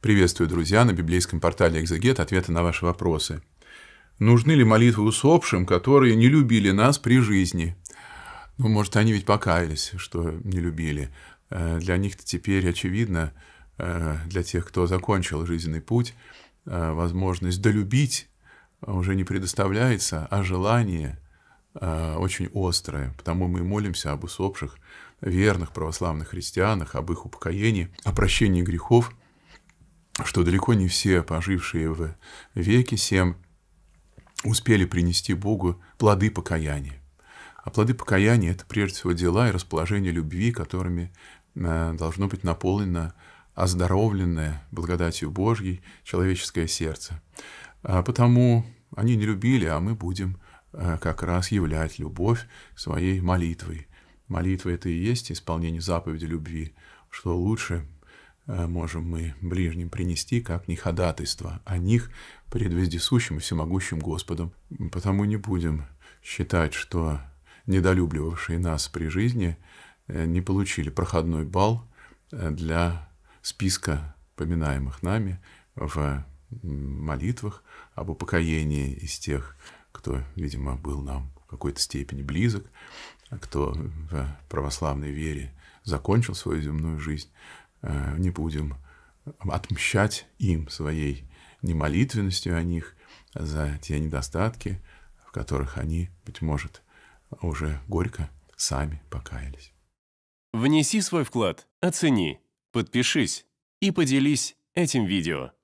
Приветствую, друзья, на библейском портале «Экзегет» ответы на ваши вопросы. Нужны ли молитвы усопшим, которые не любили нас при жизни? Ну, может, они ведь покаялись, что не любили. Э, для них-то теперь очевидно, э, для тех, кто закончил жизненный путь, э, возможность долюбить а, уже не предоставляется, а желание очень острое. Потому мы молимся об усопших, верных православных христианах, об их упокоении, о прощении грехов – что далеко не все, пожившие в веке всем успели принести Богу плоды покаяния. А плоды покаяния – это прежде всего дела и расположение любви, которыми э, должно быть наполнено оздоровленное благодатью Божьей человеческое сердце. А Потому они не любили, а мы будем э, как раз являть любовь своей молитвой. Молитва – это и есть исполнение заповеди любви, что лучше – Э, можем мы ближним принести, как не ходатайство о а них пред вездесущим и всемогущим Господом. Потому не будем считать, что недолюбливавшие нас при жизни э, не получили проходной балл э, для списка поминаемых нами в молитвах об упокоении из тех, кто, видимо, был нам в какой-то степени близок, а кто в православной вере закончил свою земную жизнь, Э, не будем отмщать им своей немолитвенностью о них за те недостатки, в которых они, быть может, уже горько сами покаялись. Внеси свой вклад, оцени, подпишись и поделись этим видео.